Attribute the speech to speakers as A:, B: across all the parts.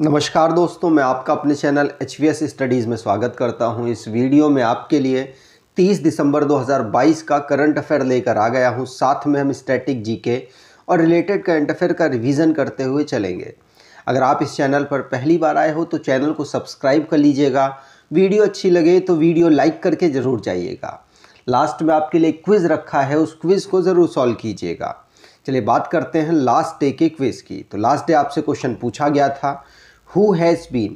A: नमस्कार दोस्तों मैं आपका अपने चैनल एच स्टडीज़ में स्वागत करता हूं इस वीडियो में आपके लिए 30 दिसंबर 2022 का करंट अफेयर लेकर आ गया हूं साथ में हम स्टैटिक जीके और रिलेटेड करंट अफेयर का रिवीजन करते हुए चलेंगे अगर आप इस चैनल पर पहली बार आए हो तो चैनल को सब्सक्राइब कर लीजिएगा वीडियो अच्छी लगे तो वीडियो लाइक करके ज़रूर जाइएगा लास्ट में आपके लिए क्विज़ रखा है उस क्विज़ को ज़रूर सॉल्व कीजिएगा चलिए बात करते हैं लास्ट डे के क्विज़ की तो लास्ट डे आपसे क्वेश्चन पूछा गया था who has been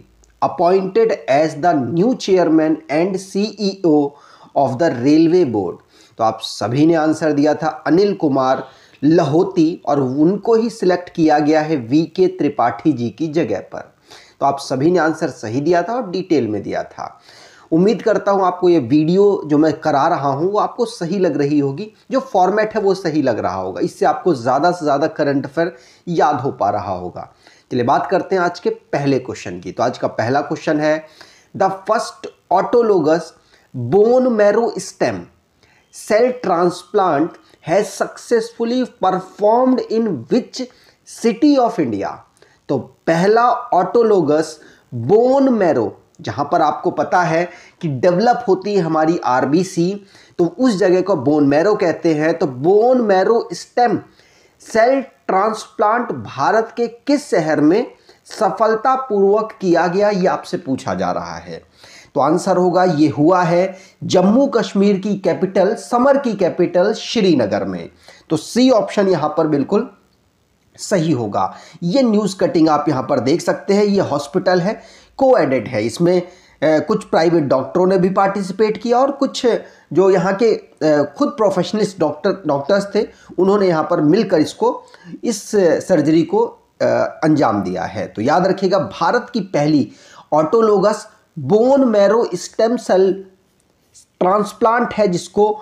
A: appointed as the new chairman and CEO of the railway board तो आप सभी ने आंसर दिया था अनिल कुमार लहोती और उनको ही सिलेक्ट किया गया है वी के त्रिपाठी जी की जगह पर तो आप सभी ने आंसर सही दिया था और डिटेल में दिया था उम्मीद करता हूँ आपको ये वीडियो जो मैं करा रहा हूँ वो आपको सही लग रही होगी जो फॉर्मेट है वो सही लग रहा होगा इससे आपको ज़्यादा से ज़्यादा करंट अफेयर याद हो पा रहा होगा चलिए बात करते हैं आज के पहले क्वेश्चन की तो आज का पहला क्वेश्चन है the first autologous bone marrow stem cell transplant has successfully performed in which city of India तो पहला ऑटोलोगस बोन मैरो जहां पर आपको पता है कि डेवलप होती है हमारी आरबीसी तो उस जगह को बोन मैरो कहते हैं तो bone marrow stem cell transplant Bharat के किस शहर में सफलतापूर्वक किया गया ये आपसे पूछा जा रहा है तो आंसर होगा ये हुआ है जम्मू कश्मीर की कैपिटल समर की कैपिटल श्रीनगर में तो सी ऑप्शन यहां पर बिल्कुल सही होगा ये न्यूज़ कटिंग आप यहां पर देख सकते हैं ये हॉस्पिटल है को एडिट है इसमें कुछ प्राइवेट डॉक्टरों ने भी पार्टिसिपेट किया और कुछ जो यहाँ के खुद प्रोफेशनलिस्ट डॉक्टर डॉक्टर्स थे उन्होंने यहाँ पर मिलकर इसको इस सर्जरी को अंजाम दिया है तो याद रखिएगा भारत की पहली autologous bone marrow stem cell transplant है जिसको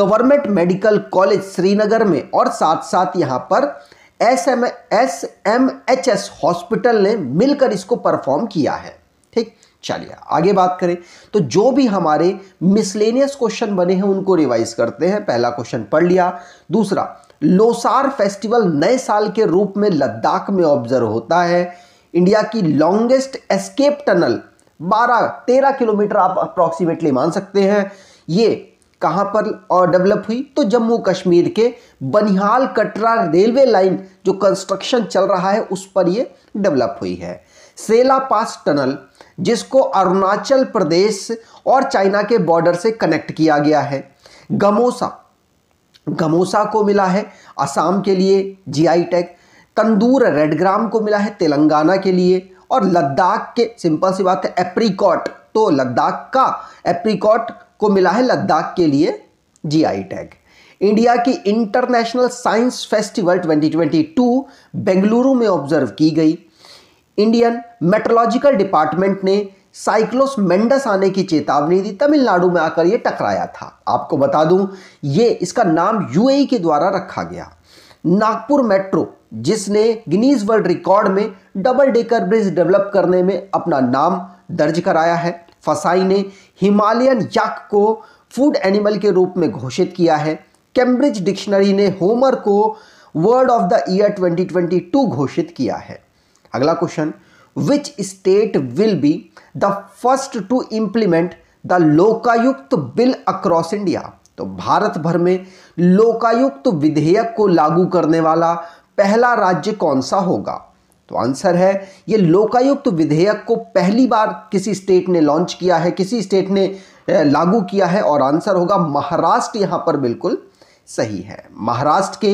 A: गवर्नमेंट मेडिकल कॉलेज श्रीनगर में और साथ साथ यहाँ पर S M S M H S hospital ने मिलकर इसको परफॉर्म किया है ठीक चलिए आगे बात करें तो जो भी हमारे मिसलेनियस क्वेश्चन बने हैं उनको रिवाइज करते हैं पहला क्वेश्चन पढ़ लिया दूसरा लोसार फेस्टिवल नए साल के रूप में लद्दाख में ऑब्जर्व होता है इंडिया की लॉन्गेस्ट एस्केप टनल 12 13 किलोमीटर आप अप्रॉक्सीमेटली मान सकते हैं ये कहाँ पर और डेवलप हुई तो जम्मू कश्मीर के बनिहाल कटरा रेलवे लाइन जो कंस्ट्रक्शन चल रहा है उस पर ये डेवलप हुई है सेला पास टनल जिसको अरुणाचल प्रदेश और चाइना के बॉर्डर से कनेक्ट किया गया है गमोसा गमोसा को मिला है असम के लिए जीआई टैग तंदूर रेडग्राम को मिला है तेलंगाना के लिए और लद्दाख के सिंपल सी बात है एप्रीकॉट तो लद्दाख का एप्रीकॉट को मिला है लद्दाख के लिए जीआई टैग इंडिया की इंटरनेशनल साइंस फेस्टिवल 2022 बेंगलुरु में ऑब्जर्व की गई इंडियन मेट्रोलॉजिकल डिपार्टमेंट ने साइक्लोसमेंडस आने की चेतावनी दी तमिलनाडु में आकर यह टकराया था आपको बता दूं ये इसका नाम यूएई के द्वारा रखा गया नागपुर मेट्रो जिसने गिनीज वर्ल्ड रिकॉर्ड में डबल डेकर ब्रिज डेवलप करने में अपना नाम दर्ज कराया है फसाई ने हिमालयन यक को फूड एनिमल के रूप में घोषित किया है कैम्ब्रिज डिक्शनरी ने होमर को वर्ड ऑफ द ईयर 2022 घोषित किया है अगला question which state will be the first to implement the Lokayukta bill across India तो भारत भर में लोकायुक्त विधेयक को लागू करने वाला पहला राज्य कौन सा होगा तो आंसर है ये लोकायुक्त विधेयक को पहली बार किसी स्टेट ने लॉन्च किया है किसी स्टेट ने लागू किया है और आंसर होगा महाराष्ट्र यहां पर बिल्कुल सही है महाराष्ट्र के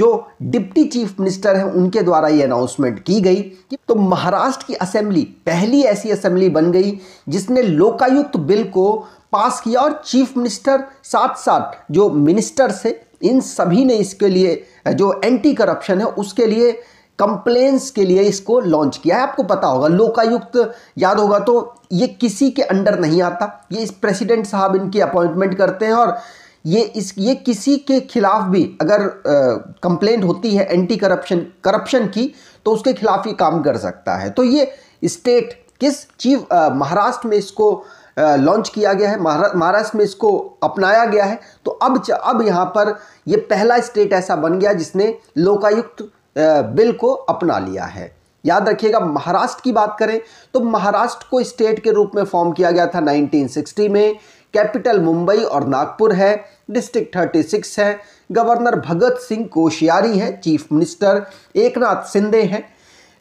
A: जो डिप्टी चीफ मिनिस्टर हैं उनके द्वारा ये अनाउंसमेंट की गई तो महाराष्ट्र की असेंबली पहली ऐसी असेंबली बन गई जिसने लोकायुक्त बिल को पास किया और चीफ मिनिस्टर साथ साथ जो मिनिस्टर्स है इन सभी ने इसके लिए जो एंटी करप्शन है उसके लिए कंप्लेंस के लिए इसको लॉन्च किया है आपको पता होगा लोकायुक्त याद होगा तो ये किसी के अंडर नहीं आता ये इस प्रेसिडेंट साहब इनकी अपॉइंटमेंट करते हैं और ये इस ये किसी के खिलाफ भी अगर कंप्लेंट होती है एंटी करप्शन करप्शन की तो उसके खिलाफ ही काम कर सकता है तो ये स्टेट किस चीफ महाराष्ट्र में इसको लॉन्च किया गया है महाराष्ट्र में इसको अपनाया गया है तो अब अब यहाँ पर ये पहला स्टेट ऐसा बन गया जिसने लोकायुक्त बिल को अपना लिया है याद रखिएगा महाराष्ट्र की बात करें तो महाराष्ट्र को स्टेट के रूप में फॉर्म किया गया था 1960 में कैपिटल मुंबई और नागपुर है डिस्ट्रिक्ट 36 है गवर्नर भगत सिंह कोश्यारी हैं चीफ मिनिस्टर एकनाथ सिंधे हैं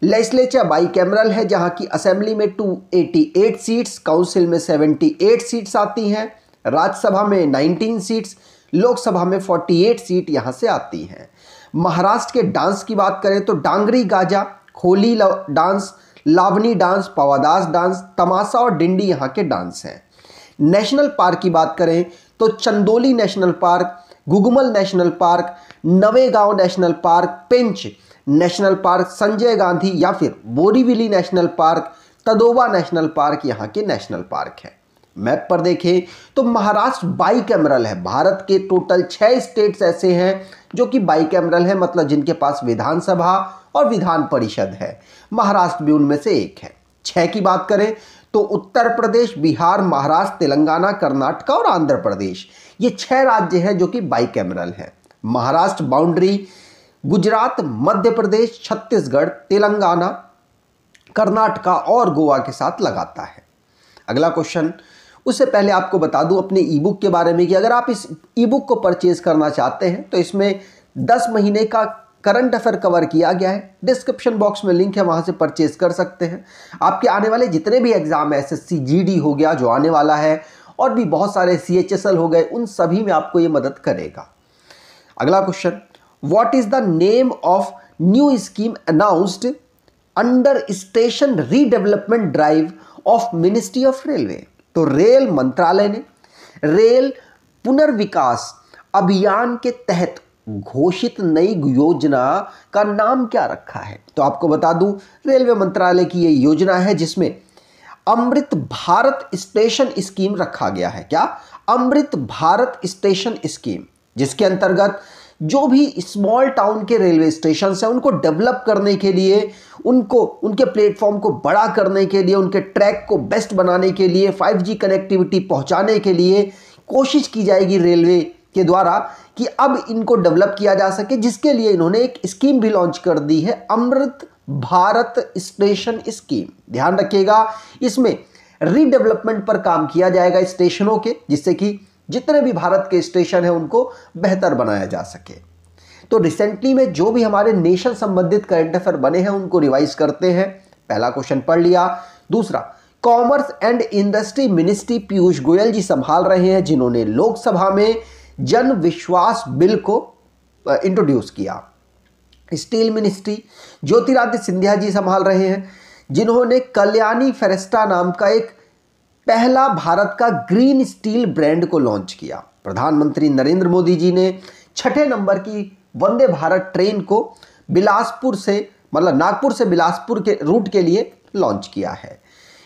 A: लेजिस्लेचर बाई कैमरल है जहाँ की असेंबली में 288 सीट्स काउंसिल में 78 सीट्स आती हैं राज्यसभा में 19 सीट्स लोकसभा में 48 सीट यहाँ से आती हैं महाराष्ट्र के डांस की बात करें तो Dangri Gaja Koli dance Lavani dance Pavadas dance Tamasha और डिंडी यहाँ के डांस हैं नेशनल पार्क की बात करें तो Chandoli national park Gugamal national park Navegaon national park Pench national park Sanjay Gandhi या फिर Borivali national park Tadoba national park यहाँ के नेशनल पार्क हैं मैप पर देखें तो महाराष्ट्र बाई कैमरल है भारत के टोटल छः स्टेट्स ऐसे हैं जो कि बाई कैमरल है मतलब जिनके पास विधानसभा और विधान परिषद है महाराष्ट्र भी उनमें से एक है छः की बात करें तो उत्तर प्रदेश बिहार महाराष्ट्र तेलंगाना कर्नाटका और आंध्र प्रदेश ये छह राज्य हैं जो कि बाई कैमरल हैं महाराष्ट्र बाउंड्री गुजरात मध्य प्रदेश छत्तीसगढ़ तेलंगाना कर्नाटका और गोवा के साथ लगाता है अगला क्वेश्चन उससे पहले आपको बता दूं अपने ई बुक के बारे में कि अगर आप इस ई बुक को परचेज करना चाहते हैं तो इसमें दस महीने का करंट अफेयर कवर किया गया है डिस्क्रिप्शन बॉक्स में लिंक है वहाँ से परचेज कर सकते हैं आपके आने वाले जितने भी एग्ज़ाम है एस जीडी हो गया जो आने वाला है और भी बहुत सारे सी हो गए उन सभी में आपको ये मदद करेगा अगला question what is the name of new scheme announced under station redevelopment drive of ministry of railway तो रेल मंत्रालय ने रेल पुनर्विकास अभियान के तहत घोषित नई योजना का नाम क्या रखा है तो आपको बता दूं रेलवे मंत्रालय की यह योजना है जिसमें अमृत भारत स्टेशन स्कीम रखा गया है क्या अमृत भारत स्टेशन स्कीम जिसके अंतर्गत जो भी स्मॉल टाउन के रेलवे स्टेशन हैं उनको डेवलप करने के लिए उनको उनके प्लेटफॉर्म को बड़ा करने के लिए उनके ट्रैक को बेस्ट बनाने के लिए 5G कनेक्टिविटी पहुंचाने के लिए कोशिश की जाएगी रेलवे के द्वारा कि अब इनको डेवलप किया जा सके जिसके लिए इन्होंने एक स्कीम भी लॉन्च कर दी है अमृत भारत स्टेशन स्कीम ध्यान रखिएगा इसमें रीडेवलपमेंट पर काम किया जाएगा स्टेशनों के जिससे कि जितने भी भारत के स्टेशन हैं उनको बेहतर बनाया जा सके तो रिसेंटली में जो भी हमारे नेशन संबंधित करंट अफेयर बने हैं उनको रिवाइज करते हैं पहला क्वेश्चन पढ़ लिया दूसरा commerce and industry ministry Piyush Goyal ji संभाल रहे हैं जिन्होंने लोकसभा में जन विश्वास बिल को इंट्रोड्यूस किया स्टील मिनिस्ट्री ज्योतिरादित्य सिंधिया जी संभाल रहे हैं जिन्होंने कल्याणी फेरेस्टा नाम का एक पहला भारत का ग्रीन स्टील ब्रांड को लॉन्च किया प्रधानमंत्री नरेंद्र मोदी जी ने छठे नंबर की वंदे भारत ट्रेन को बिलासपुर से मतलब नागपुर से बिलासपुर के रूट के लिए लॉन्च किया है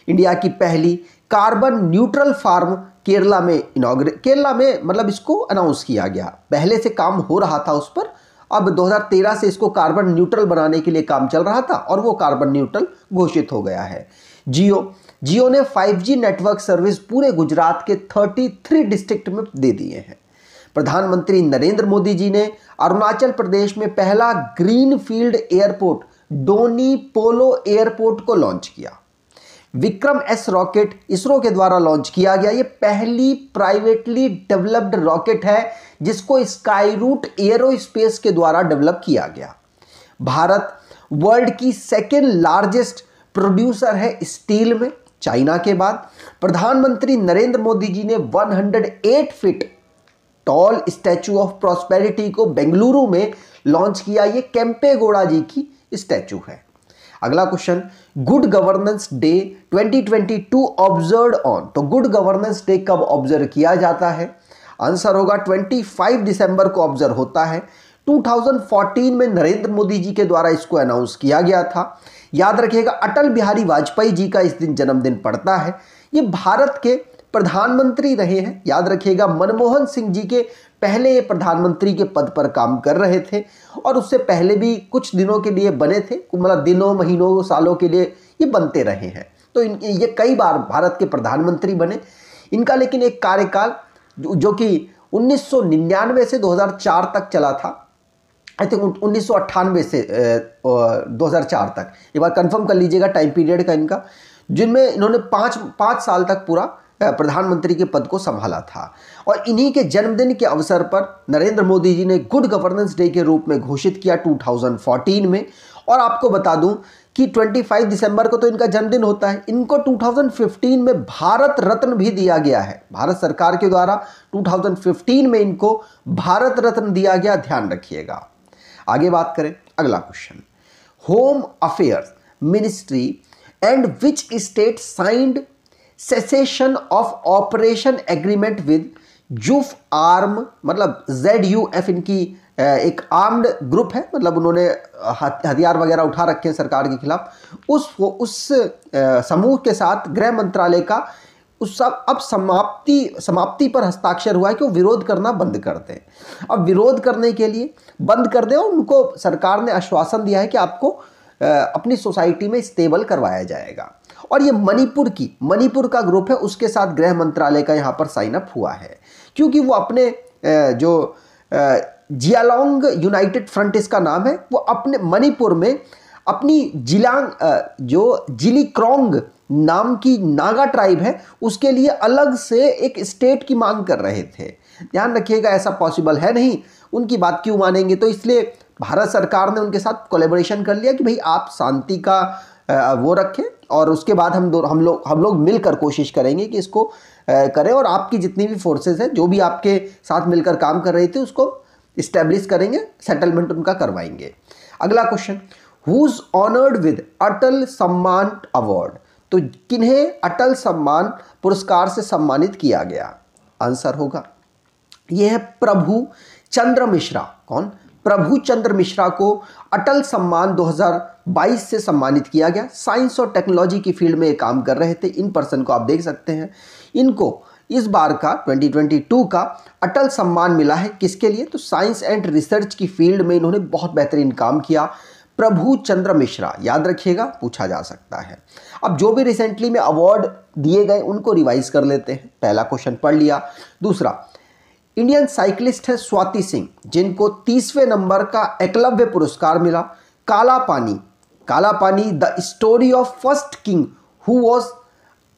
A: इंडिया की पहली कार्बन न्यूट्रल फार्म केरला में इनाग्रे केरला में मतलब इसको अनाउंस किया गया पहले से काम हो रहा था उस पर अब 2013 से इसको कार्बन न्यूट्रल बनाने के लिए काम चल रहा था और वो कार्बन न्यूट्रल घोषित हो गया है जियो जियो ने 5G नेटवर्क सर्विस पूरे गुजरात के 33 डिस्ट्रिक्ट में दे दिए हैं प्रधानमंत्री नरेंद्र मोदी जी ने अरुणाचल प्रदेश में पहला green field airport Donyi Polo airport को लॉन्च किया विक्रम एस रॉकेट इसरो के द्वारा लॉन्च किया गया ये पहली प्राइवेटली डेवलप्ड रॉकेट है जिसको स्काई रूट एरो स्पेस के द्वारा डेवलप किया गया भारत वर्ल्ड की सेकेंड लार्जेस्ट प्रोड्यूसर है स्टील में चाइना के बाद प्रधानमंत्री नरेंद्र मोदी जी ने 108 feet tall statue of prosperity को बेंगलुरु में लॉन्च किया ये कैंपेगोड़ा जी की स्टैचू है अगला question good governance day 2022 observe on तो गुड गवर्नेंस डे कब ऑब्जर्व किया जाता है आंसर होगा 25 दिसंबर को ऑब्जर्व होता है 2014 में नरेंद्र मोदी जी के द्वारा इसको अनाउंस किया गया था याद रखिएगा अटल बिहारी वाजपेयी जी का इस दिन जन्मदिन पड़ता है ये भारत के प्रधानमंत्री रहे हैं याद रखिएगा मनमोहन सिंह जी के पहले ये प्रधानमंत्री के पद पर काम कर रहे थे और उससे पहले भी कुछ दिनों के लिए बने थे मतलब दिनों महीनों सालों के लिए ये बनते रहे हैं तो इन ये कई बार भारत के प्रधानमंत्री बने इनका लेकिन एक कार्यकाल जो कि 1999 से 2004 तक चला था आई थिंक उन्नीस से दो तक एक बार कंफर्म कर लीजिएगा टाइम पीरियड का इनका जिनमें इन्होंने पाँच पाँच साल तक पूरा प्रधानमंत्री के पद को संभाला था और इन्हीं के जन्मदिन के अवसर पर नरेंद्र मोदी जी ने गुड गवर्नेंस डे के रूप में घोषित किया 2014 में और आपको बता दूं कि 25 दिसंबर को तो इनका जन्मदिन होता है इनको 2015 में भारत रत्न भी दिया गया है भारत सरकार के द्वारा 2015 में इनको भारत रत्न दिया गया ध्यान रखिएगा आगे बात करें अगला question home affairs ministry and which state signed cessation of operation agreement with ZUF arm मतलब जेड यू एफ इनकी एक आर्म्ड ग्रुप है मतलब उन्होंने हथियार वगैरह उठा रखे हैं सरकार के खिलाफ उस वो उस समूह के साथ गृह मंत्रालय का उस सब अब समाप्ति समाप्ति पर हस्ताक्षर हुआ है कि वो विरोध करना बंद कर दें अब विरोध करने के लिए बंद कर दें और उनको सरकार ने आश्वासन दिया है कि आपको अपनी सोसाइटी में स्टेबल करवाया जाएगा और ये मणिपुर की मणिपुर का ग्रुप है उसके साथ गृह मंत्रालय का यहाँ पर साइन अप हुआ है क्योंकि वो अपने जो जियालोंग यूनाइटेड फ्रंट इसका नाम है वो अपने मणिपुर में अपनी जिलांग जो जिली नाम की नागा ट्राइब है उसके लिए अलग से एक स्टेट की मांग कर रहे थे ध्यान रखिएगा ऐसा पॉसिबल है नहीं उनकी बात क्यों मानेंगे तो इसलिए भारत सरकार ने उनके साथ कोलेबोरेशन कर लिया कि भाई आप शांति का वो रखें और उसके बाद हम दो हम लोग हम लोग मिलकर कोशिश करेंगे कि इसको करें और आपकी जितनी भी फोर्सेज हैं जो भी आपके साथ मिलकर काम कर रही थी उसको इस्टेब्लिश करेंगे सेटलमेंट उनका करवाएंगे अगला question who's honoured with Atal Samman award तो किन्हें अटल सम्मान पुरस्कार से सम्मानित किया गया आंसर होगा यह है प्रभु चंद्र मिश्रा कौन प्रभु चंद्र मिश्रा को अटल सम्मान 2022 से सम्मानित किया गया साइंस और टेक्नोलॉजी की फील्ड में ये काम कर रहे थे इन पर्सन को आप देख सकते हैं इनको इस बार का 2022 का अटल सम्मान मिला है किसके लिए तो साइंस एंड रिसर्च की फील्ड में इन्होंने बहुत बेहतरीन काम किया प्रभु चंद्र मिश्रा याद रखिएगा पूछा जा सकता है अब जो भी रिसेंटली में अवार्ड दिए गए उनको रिवाइज कर लेते हैं पहला क्वेश्चन पढ़ लिया दूसरा इंडियन साइकिलिस्ट है स्वाति सिंह जिनको तीसवें नंबर का एकलव्य पुरस्कार मिला काला Pani Kala Pani the story of first king who was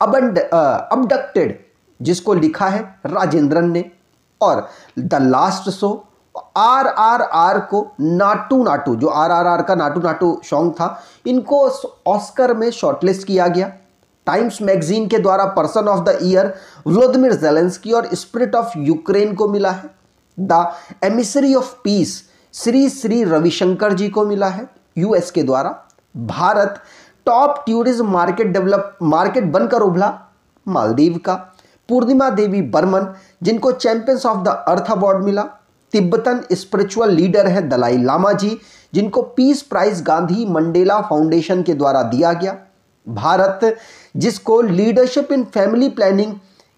A: abducted जिसको लिखा है राजेंद्रन ने और the last show R R R को नाटू नाटू जो आर आर आर का नाटू नाटू सॉन्ग था इनको ऑस्कर में शॉर्टलिस्ट किया गया टाइम्स मैगजीन के द्वारा person of the year Volodymyr Zelenskyy और स्प्रिट ऑफ यूक्रेन को मिला है the emissary of peace Shri Shri Ravishankar ji को मिला है यूएस के द्वारा Bharat top tourism market develop market बनकर उभला मालदीव का पूर्णिमा देवी बर्मन जिनको champions of the earth award मिला तिब्बतन स्पिरिचुअल लीडर है दलाई लामा जी जिनको peace prize Gandhi Mandela foundation के द्वारा दिया गया भारत जिसको लीडरशिप इन फैमिली प्लानिंग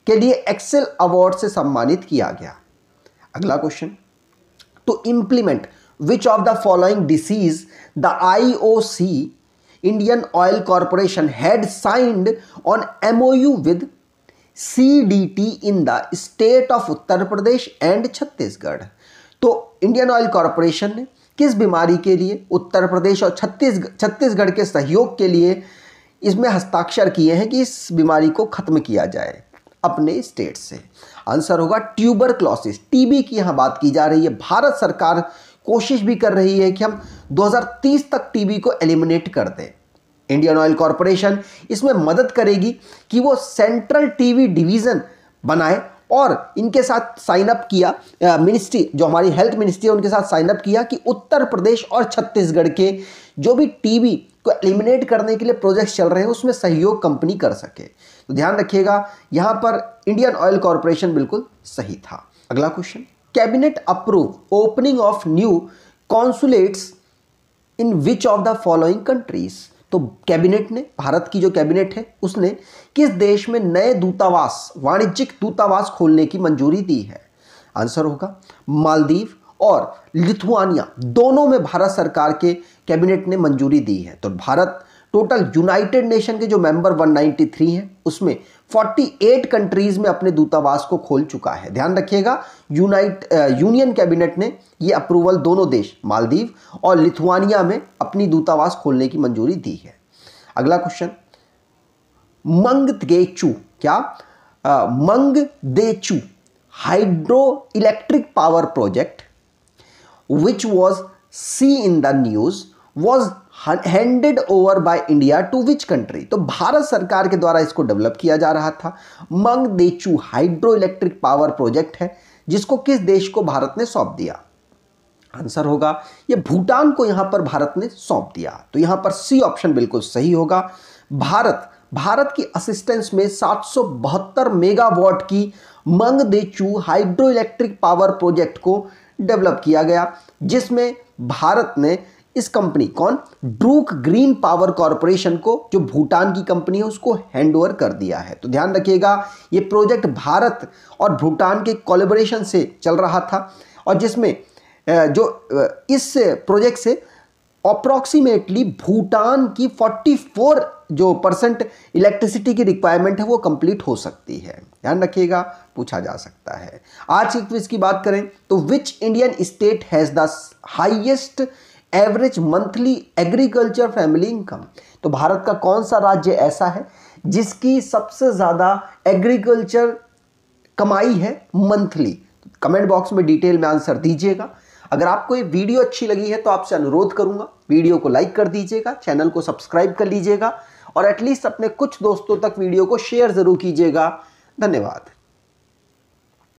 A: के लिए एक्सेल अवार्ड से सम्मानित किया गया अगला question to implement which of the following disease the IOC Indian Oil Corporation had signed on MOU with CDT in the state of Uttar Pradesh and Chhattisgarh तो इंडियन ऑयल कॉरपोरेशन ने किस बीमारी के लिए उत्तर प्रदेश और छत्तीसगढ़ छत्तीसगढ़ के सहयोग के लिए इसमें हस्ताक्षर किए हैं कि इस बीमारी को ख़त्म किया जाए अपने स्टेट से आंसर होगा ट्यूबर क्लॉसिस टीबी की यहाँ बात की जा रही है भारत सरकार कोशिश भी कर रही है कि हम 2030 तक टीबी को एलिमिनेट कर दें इंडियन ऑयल कॉरपोरेशन इसमें मदद करेगी कि वो सेंट्रल टीवी डिवीज़न बनाए और इनके साथ साइन अप किया मिनिस्ट्री जो हमारी हेल्थ मिनिस्ट्री है उनके साथ साइन अप किया कि उत्तर प्रदेश और छत्तीसगढ़ के जो भी टीबी को एलिमिनेट करने के लिए प्रोजेक्ट चल रहे हैं उसमें सहयोग कंपनी कर सके तो ध्यान रखिएगा यहां पर इंडियन ऑयल कॉरपोरेशन बिल्कुल सही था अगला question cabinet approve opening of new consulates in which of the following countries तो कैबिनेट ने भारत की जो कैबिनेट है उसने किस देश में नए दूतावास वाणिज्यिक दूतावास खोलने की मंजूरी दी है आंसर होगा मालदीव और लिथुआनिया दोनों में भारत सरकार के कैबिनेट ने मंजूरी दी है तो भारत टोटल यूनाइटेड नेशन के जो मेंबर 193 हैं उसमें 48 कंट्रीज में अपने दूतावास को खोल चुका है ध्यान रखिएगा यूनाइट यूनियन कैबिनेट ने ये अप्रूवल दोनों देश मालदीव और लिथुआनिया में अपनी दूतावास खोलने की मंजूरी दी है अगला क्वेश्चन मंग देचू क्या आ, Mangdechhu hydro electric power project which was seen in the news was handed over by India to which country तो भारत सरकार के द्वारा इसको डेवलप किया जा रहा था Mangdechhu hydro electric power project है जिसको किस देश को भारत ने सौंप दिया आंसर होगा ये भूटान को यहां पर भारत ने सौंप दिया तो यहां पर सी ऑप्शन बिल्कुल सही होगा भारत भारत की असिस्टेंस में बहत्तर मेगावाट की Mangdechhu hydro electric power project को डेवलप किया गया जिसमें भारत ने इस कंपनी कौन ड्रूक ग्रीन पावर कॉरपोरेशन को जो भूटान की कंपनी है उसको हैंड ओवर कर दिया है तो ध्यान रखिएगा ये प्रोजेक्ट भारत और भूटान के कोलेबोरेशन से चल रहा था और जिसमें जो इस प्रोजेक्ट से अप्रॉक्सीमेटली भूटान की 44 जो परसेंट इलेक्ट्रिसिटी की रिक्वायरमेंट है वो कंप्लीट हो सकती है ध्यान रखिएगा पूछा जा सकता है आज की क्विज की बात करें तो which Indian state has the highest average monthly agriculture family income तो भारत का कौन सा राज्य ऐसा है जिसकी सबसे ज़्यादा एग्रीकल्चर कमाई है मंथली कमेंट बॉक्स में डिटेल में आंसर दीजिएगा अगर आपको ये वीडियो अच्छी लगी है तो आपसे अनुरोध करूंगा वीडियो को लाइक कर दीजिएगा चैनल को सब्सक्राइब कर लीजिएगा और एटलीस्ट अपने कुछ दोस्तों तक वीडियो को शेयर ज़रूर कीजिएगा धन्यवाद